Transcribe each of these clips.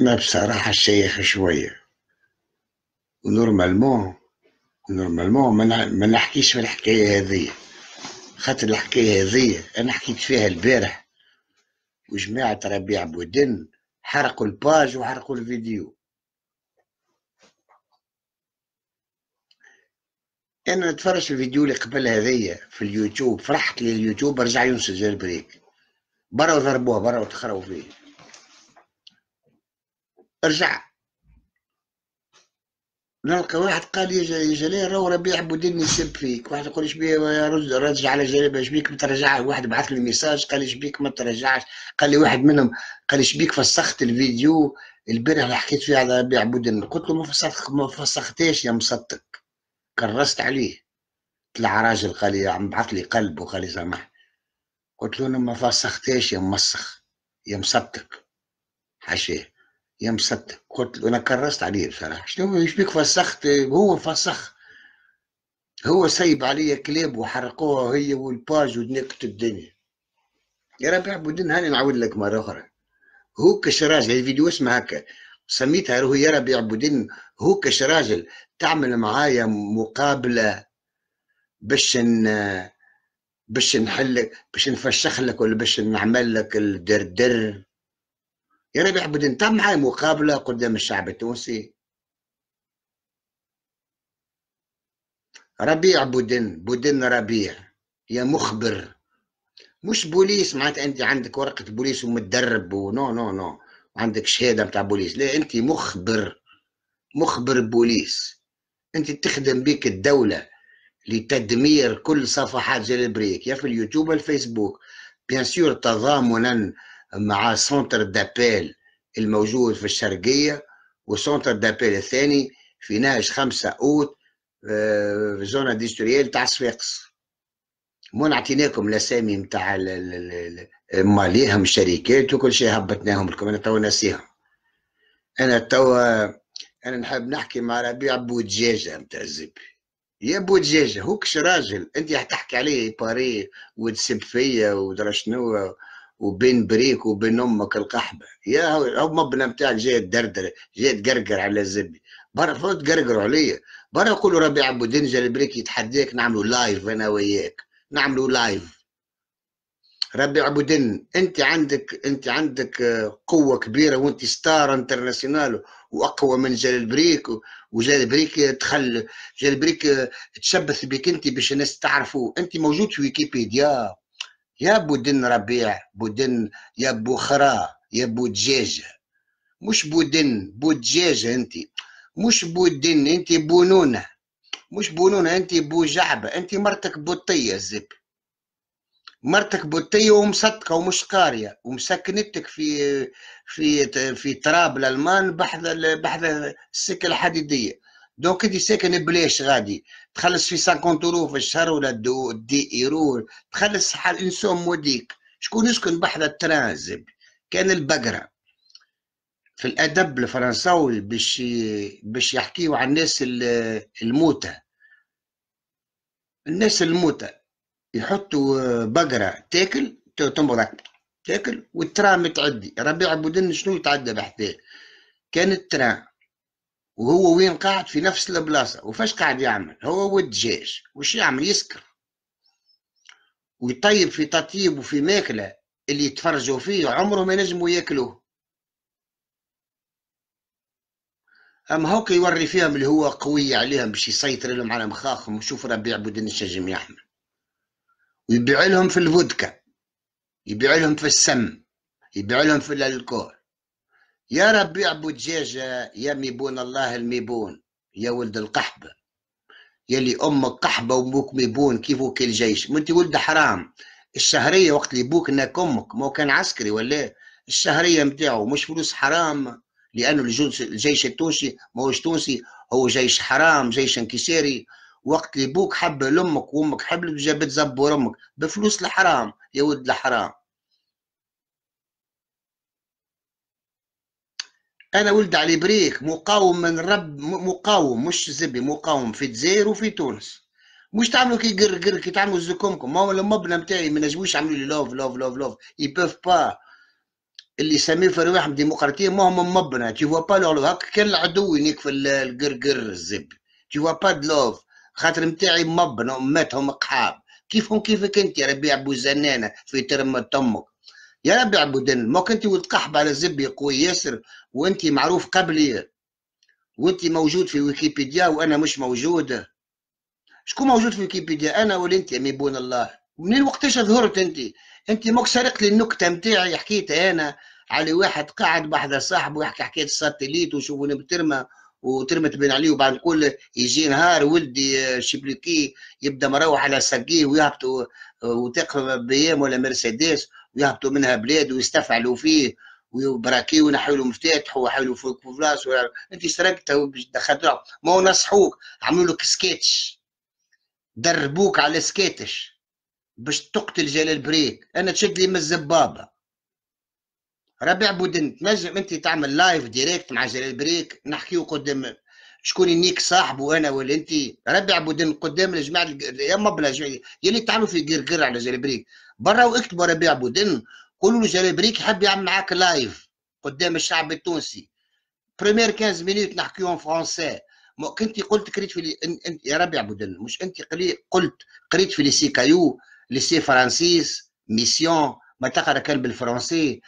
أنا بصراحة شيخ شوية ونورمالمون نورمالمون ما نحكيش في الحكاية هذه خاطر الحكاية هذه أنا حكيت فيها البارح وجماعة ربيع بودن حرقوا الباج وحرقوا الفيديو أنا نتفرج في الفيديو اللي قبل هذية في اليوتيوب فرحت لليوتيوب رجع ينسج البريك برا وضربوها برا وتخروا فيه رجع نلقى واحد قال يا جلال راهو ربيع بودين يسب فيك واحد يقول يا ايش رجع على جلال اش بيك ما واحد بعث لي ميساج قال اش بيك ما ترجعش قال لي واحد منهم قال اش بيك فسخت الفيديو البارح اللي حكيت فيه على ربيع بودين قلت له ما فسخت ما فسختيش يا مصدق كرست عليه طلع راجل قال لي عم بعث لي قلب وقال لي سامح قلت له انا ما فسختيش يا مسخ يا مصدق حاشاه يا مصدق قلت له انا كرست عليه بصراحه شنو ايش بيك فسخت هو فسخ هو سيب عليا كلاب وحرقوها هي والباج ونكت الدنيا يا ربي عبودين هاني نعاود لك مره اخرى هو كش راجل فيديو اسمها هكا سميتها روح يا ربي عبودين هو راجل تعمل معايا مقابله باش باش نحلك باش نفشخ لك ولا باش نعمل لك الدردر يا ربيع بدنا نطمع مقابله قدام الشعب التونسي ربيع بودن بودن ربيع يا مخبر مش بوليس معناتها انت عندك ورقه بوليس ومتدرب ونو نو نو عندك شهاده متاع بوليس لا انت مخبر مخبر بوليس انت تخدم بك الدوله لتدمير كل صفحات جلبريك يا في اليوتيوب والفيسبوك بيان سور تضامنا مع سنتر دابيل الموجود في الشرقية وسنتر دابيل الثاني في نهج 5 أوت آه، في زون ديستوريال تاع صفاقس مو عطيناكم الاسامي نتاع ماليهم الشركات وكل شيء هبطناهم لكم انا توا ناسيهم انا توا انا نحب نحكي مع ربيع بودجاجه نتاع الزبي يا بودجاجه هوكش راجل انت تحكي عليه باري وتسب فيا ودرا شنو وبين بريك وبين امك القحبه يا هو مبنى بتاعك جاي تدردر جاي تقرقر على الزبي برا فوت تقرقروا عليا برا يقولوا ربيع دنجل البريك يتحداك نعملوا لايف انا وياك نعملوا لايف ربيع دن انت عندك انت عندك آه، قوه كبيره وانت ستار انترناسيونال واقوى من جلال البريك وجلال البريك تخل جلال البريك تشبث بك انت باش الناس تعرفوا انت موجود في ويكيبيديا يا بودن ربيع بودن يا بوخرا يا بودجاجة مش بودن بودجاجة انت مش بودن انت بونونة مش بونونة انت بوجعبة انت مرتك بطية زب مرتك بطية ومصدقة ومش قارية ومسكنتك في في في تراب الألمان بحذا بحذا السكة الحديدية دونك انت ساكن بلاش غادي تخلص في 50 اورو في الشهر ولا دو دي ايرو تخلص حال انسوم موديك وديك شكون يسكن بحر الترانزب كان البقره في الادب الفرنساوي باش باش يحكيو على الناس الموتى الناس الموتى يحطوا بقره تاكل تنبضك تاكل والترام تعدي ربيع بودن شنو يتعدى بحذاه كان الترام وهو وين قاعد في نفس البلاصة وفاش قاعد يعمل هو والدجاج وش يعمل يسكر ويطيب في تطيب وفي ماكلة اللي يتفرجوا فيه عمره ما نجموا ياكلوه اما هوك يوري فيهم اللي هو قوي عليهم باش يسيطر لهم على مخاخهم وشوف ربيع بدن الشجم يحمل ويبيع لهم في الفودكا يبيع لهم في السم يبيع لهم في الالكول يا ربيع بوتجاجة يا ميبون الله الميبون يا ولد القحبة يا لي أمك قحبة وبوك ميبون كيفو كي الجيش ما أنت ولد حرام الشهرية وقت اللي بوك ناك أمك ما كان عسكري ولا الشهرية متاعو مش فلوس حرام لأنه الجيش التونسي ماهوش تونسي هو جيش حرام جيش انكساري وقت اللي بوك حب لأمك وأمك حبلت وجابت زبور أمك بفلوس الحرام يا ولد الحرام انا ولد علي بريك مقاوم من رب مقاوم مش زبي مقاوم في الجزائر وفي تونس مش تعملوا كي قر قر كي تعملوا زكمكم ما هو المبنى نتاعي ما نجموش يعملوا لي لوف لوف لوف لوف بوف با اللي سامي في رواحهم ديمقراطيه ما هم مبنى تي فوا با لو هكا كان العدو ينيك في القرقر الزبي تي فوا با لوف خاطر نتاعي مبنى ماتهم قحاب كيفهم كيفك انت يا ربيع زنانه في ترم تمك يا ربي عبودن موك انت وتقحب على زبي قوي ياسر وانت معروف قبلي وانت موجود في ويكيبيديا وانا مش موجود شكون موجود في ويكيبيديا انا ولا انت يا ميبون الله منين وقتاش ظهرت انت انت موك سرقت لي النكته نتاعي حكيتها انا على واحد قاعد بحذا صاحبه يحكي حكايه الساتليت وشوفوني بترمى وترمت بين عليه وبعد كل يجي نهار ولدي آه، شبليكي يبدا مروح على ساقيه ويهبطوا آه، وتقف بيام ولا مرسيدس ويهبطوا منها بلاد ويستفعلوا فيه وبراكي ونحيوا له مفاتح وحيوا فوق فلاس انت ودخلت دخلت ما هو نصحوك عملوا لك سكيتش دربوك على سكيتش باش تقتل جلال بريك انا تشد لي من الزبابه ربيع بودن تنجم انت تعمل لايف ديريكت مع جلال بريك نحكيو قدام شكون نيك صاحبه انا ولا انت ربيع بودن قدام الجماعه يا مبلا يلي تعملوا في قرقر على جلال بريك برا واكتبوا ربيع بودن قولوا له جلال بريك حب يعمل معاك لايف قدام الشعب التونسي بريمير 15 مينوت نحكيو ان فرونسي كنت قلت قريت في انت يا ربيع بودن مش انت قلت قريت في لي سي كايو لي سي فرانسيس ميسيون ما تقرا كان بالفرنسي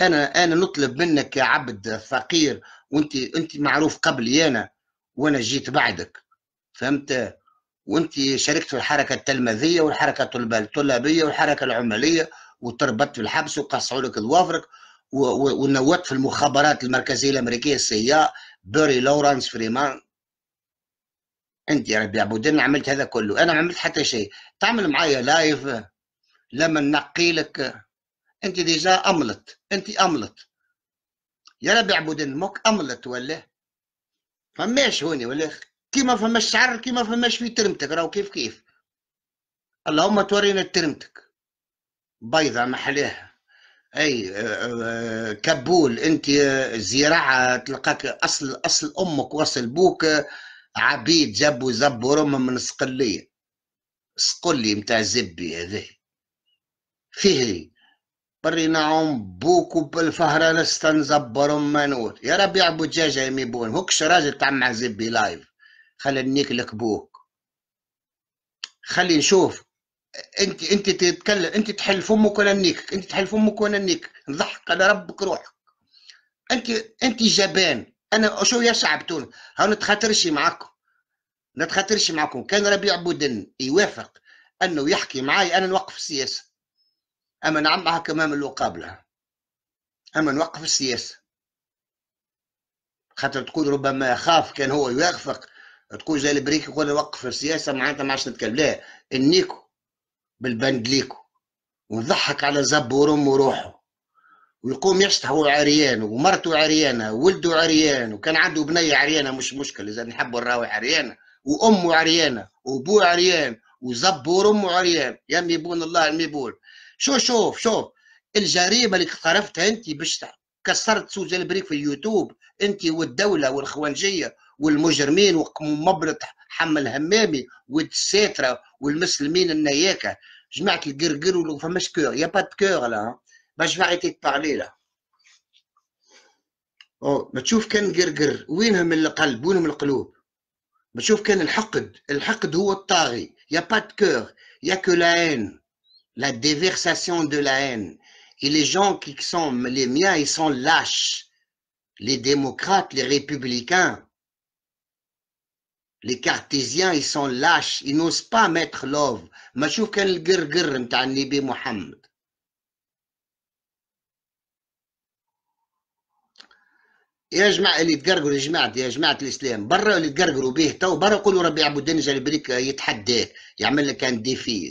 انا انا نطلب منك يا عبد فقير وانت انت معروف قبلي انا وانا جيت بعدك فهمت وانت شاركت في الحركه التلمذيه والحركه الطلابيه والحركه العماليه وتربطت في الحبس وقصعوا لك ظوافرك ونوت في المخابرات المركزيه الامريكيه السياء بيري لورانس فريمان انت يا ربي عبودين عملت هذا كله انا ما عملت حتى شيء تعمل معايا لايف لما نقي لك انت ديجا املت انت املت يا ربي عبود المك املت ولا فماش هوني ولا كيما فماش شعر كيما فماش في ترمتك راهو كيف كيف اللهم تورينا ترمتك بيضة محلاها اي كبول انت زراعه تلقاك اصل اصل امك واصل بوك عبيد جابوا زبوا رم من صقليه صقلي نتاع زبي هذا فيه بريناهم بوك وبالفهرة لستن زبرهم منوت يا رب يعبو دجاجة ميبون هوكش راجل تاع زبي لايف خلي نيكلك بوك خلي نشوف انت انت تتكلم انت تحل فمك وانا نيك انت تحل فمك وانا نيك نضحك على ربك روحك انت انت جبان انا شو يا شعب تونس ها نتخاطرش معاكم نتخاطرش معاكم كان ربيع بودن يوافق انه يحكي معي انا نوقف السياسه أما نعمها كمام اللي قابلها أما نوقف السياسة خاطر تقول ربما يخاف كان هو يوافق تقول زي البريك يقول وقف السياسة معناتها ما عادش نتكلم لا النيكو بالبند ليكو ونضحك على زب ورم وروحه ويقوم يشطح هو عريان ومرته عريانة ولده عريان وكان عنده بنية عريانة مش مشكلة إذا نحبوا الراوي عريانة وأمه عريانة وأبوه عريان وزب ورمه عريان يا ميبون الله الميبون شو شوف شوف الجريمه اللي اقترفتها انت باش كسرت سوز البريك في اليوتيوب انت والدوله والخوانجيه والمجرمين ومبرط حمل همامي والساترة والمسلمين النياكة جماعة القرقر فماش كور يا با كور لا باش فاريتي تبارلي لا او ما تشوف كان القرقر وينهم القلب وينهم القلوب ما تشوف كان الحقد الحقد هو الطاغي يا با كور يا كو لا la déversation de la haine. Et les gens qui sont les miens, ils sont lâches. Les démocrates, les républicains, les cartésiens, ils sont lâches. Ils n'osent pas mettre l'ove. ما شوف كان القرقر نتاع النبي محمد. يا جماعة اللي تقرقوا يا جماعة يا جماعة الإسلام برا اللي تقرقوا به تو برا يقولوا ربي يعبدني جلبريك يتحدى يعمل لك كان ديفي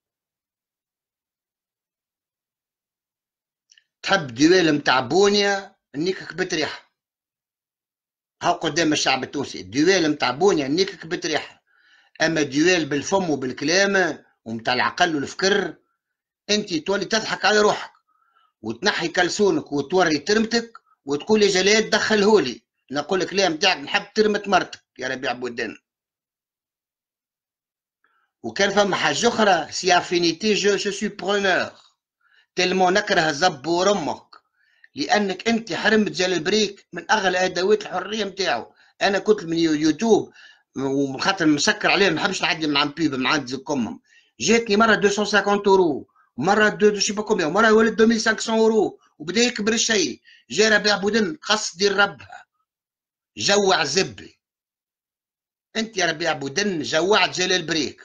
تحب ديوال نتاع بونيا نيكك بتريحها هاو قدام الشعب التونسي ديوال نتاع بونيا نيكك بتريحها اما ديوال بالفم وبالكلام ومتاع العقل والفكر انت تولي تضحك على روحك وتنحي كلسونك وتوري ترمتك وتقول يا جلال دخلهولي نقول لك لا نتاعك نحب ترمت مرتك يا ربيع بودان وكان فما حاجه اخرى سي افينيتي جو جو سو برونور تلمو نكره زبور امك لانك انت حرمت جال البريك من اغلى ادوات الحريه نتاعو انا كنت من يوتيوب وخاطر مسكر عليه ما نحبش نعدي مع بيب مع كمم جاتني مره 250 اورو مره دو شي كوميا مره ولد 2500 اورو وبدا يكبر الشيء جا ربيع بودن خاص دير ربها جوع زبي انت يا ربيع بودن جوعت جلال بريك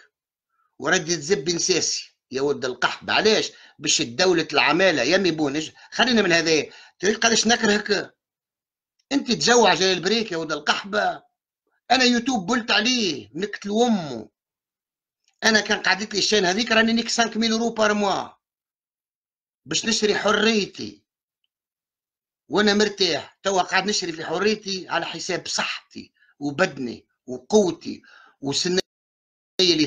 وردت زبي نساسي يا ود القحط علاش باش دولة العمالة يا ميبونج خلينا من هذا تريد قداش نكرهك انت تجوع جاي البريك يا ود القحبة انا يوتيوب بلت عليه نقتل امه انا كان قعدت لي الشين هذيك راني نيك 5000 يورو بار موا باش نشري حريتي وانا مرتاح توا قاعد نشري في حريتي على حساب صحتي وبدني وقوتي وسن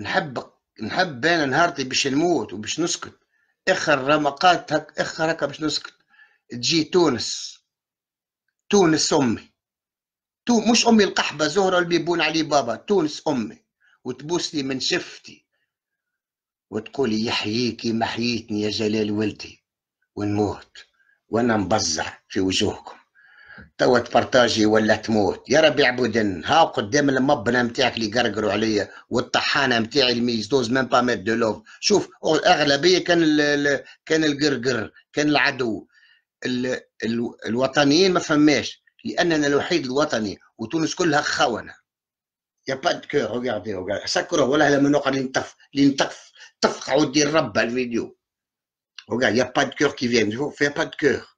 نحبك نحب انا نهارتي باش نموت وباش نسكت اخر رمقات هك اخر هكا باش نسكت تجي تونس تونس امي تو مش امي القحبه زهره اللي بيبون علي بابا تونس امي وتبوسني من شفتي وتقولي يحييكي محيتني يا جلال ولدي ونموت وانا مبزع في وجوهكم توا تبارتاجي ولا تموت يا ربي عبودن هاو قدام المبنى نتاعك اللي قرقروا عليا والطحانة نتاعي اللي دوز ميم با ميت دو لوف شوف أغلبية كان الـ كان القرقر كان العدو الـ الـ الوطنيين ما فماش لأننا الوحيد الوطني وتونس كلها خونة يا با دو كور ريغاردي سكروه ولا لما نقعد نطف نطف تفقعوا دير رب الفيديو ريغارد يا با دو كور كي فيان يا با دو كور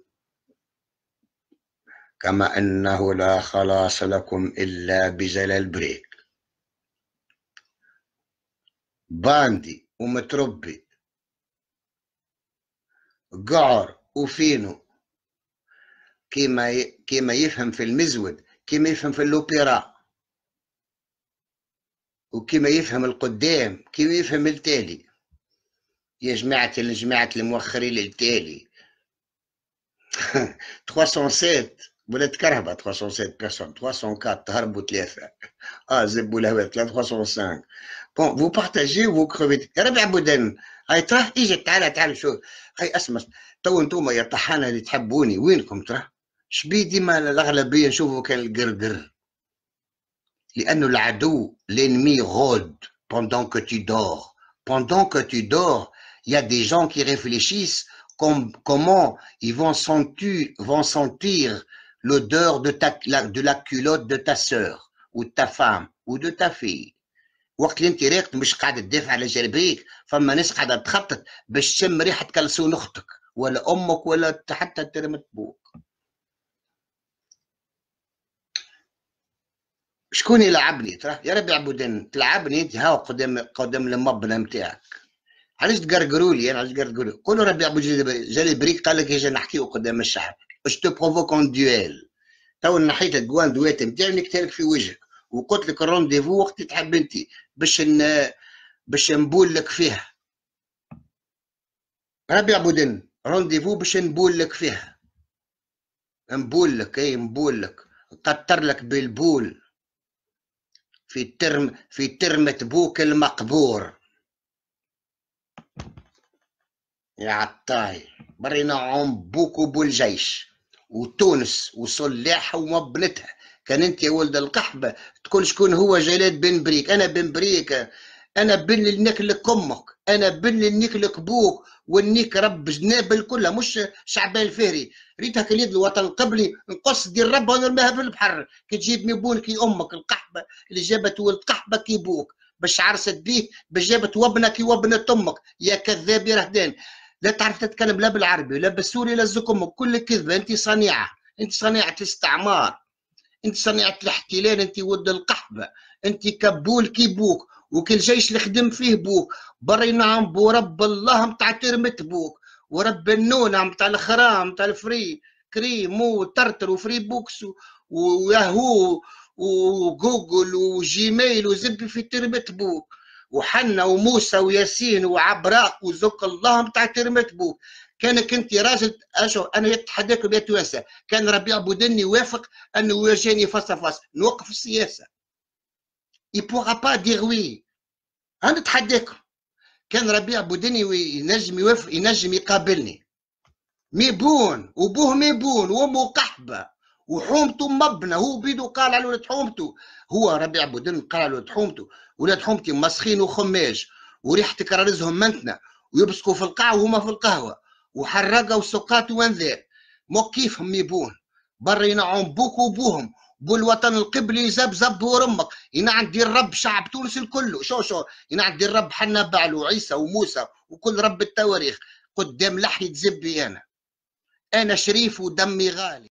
كما أنه لا خلاص لكم إلا بزل بريك باندي ومتربي قعر وفينو كيما كيما يفهم في المزود كيما يفهم في اللوبيرا وكيما يفهم القدام كيما يفهم التالي يا جماعة جماعة المؤخرين التالي 307 vous êtes Karaba, 307 personnes, 304, Tarbout Ah, Zeboulawet, 305. Bon, vous partagez ou vous crevez. ربع et هاي تراه اجي تعال تعال شو هاي اسمع تو انتوما يا طحانه اللي تحبوني وينكم تراه شبي ديما الاغلبيه نشوفوا كان القرقر لانه العدو l'ennemi rôde pendant que tu dors pendant que tu dors il y a des gens qui réfléchissent comme, comment ils vont sentir, vont sentir l'odeur de, de la culotte de ta sœur ou de ta femme ou de ta fille وقت اللي انت راقد مش قاعد تدافع على جربيك فما ناس قاعده تخطط باش تشم ريحه كلسون اختك ولا امك ولا حتى ترمت بوك شكون يلعبني ترى يا ربي عبودين تلعبني انت هاو قدام قدام المبنى نتاعك علاش تقرقروا لي انا علاش تقرقروا قولوا ربي ابو جالي بريك قال لك اجي نحكيو قدام الشعب باش تو بروفوكون دويل تو نحيت الجوان دويت نتاعي نكتلك في وجهك وقلت لك الرونديفو وقت تحب انت باش ن... باش نبول لك فيها ربي عبودن رونديفو باش نبول لك فيها نبول لك اي نبول لك قطر لك بالبول في ترم في ترمة بوك المقبور يا عطاي برينا عم بوكو بالجيش وتونس وصلاحها ومبنتها كان انت يا ولد القحبه تقول شكون هو جلال بن بريك انا بن بريك انا بن نكلك امك انا بن نكلك بوك ونيك رب جناب كلها مش شعبان الفهري كان يد الوطن القبلي نقص دير ربها ونرميها في البحر كي تجيب ميبون بونك كي امك القحبه اللي جابت ولد قحبه كي بوك باش عرست بيه باش جابت وابنك وابنة امك يا كذاب يا رهدان لا تعرف تتكلم لا بالعربي ولا بالسوري ولا الزكم كل كذبه انت صنيعه انت صنيعه الاستعمار انت صنيعه الاحتلال انت ود القحبه انت كبول كيبوك وكل جيش اللي خدم فيه بوك بري نعم ورب الله متاع ترمت بوك ورب النونة متاع الخرام متاع الفري كريم وترتر وفري بوكس وياهو وجوجل وجيميل وزبي في ترمت بوك وحنا وموسى وياسين وعبراق وزك الله نتاع كرمت بوك كانك انت راجل اشو انا اتحداكم يا توانسه كان ربيع بودني يوافق انه يواجهني فاس فاس نوقف السياسه اي pourra با دير وي انا اتحداكم كان ربيع بودني ينجم يوافق ينجم يقابلني ميبون وبوه ميبون وامه قحبه وحومته مبنى هو بيدو قال على ولاد حومته هو ربيع بودن قال على ولاد حومته ولاد حومتي مسخين وخماج وريحتك كرارزهم منتنا ويبسكوا في القاع وهما في القهوة وحرقة وسقات وانذار كيفهم يبون برا ينعم بوك وبوهم بالوطن القبلي زب زب ورمك ينعم دير رب شعب تونس الكل شو شو ينعم دير رب حنا بعلو عيسى وموسى وكل رب التواريخ قدام لحية زبي أنا أنا شريف ودمي غالي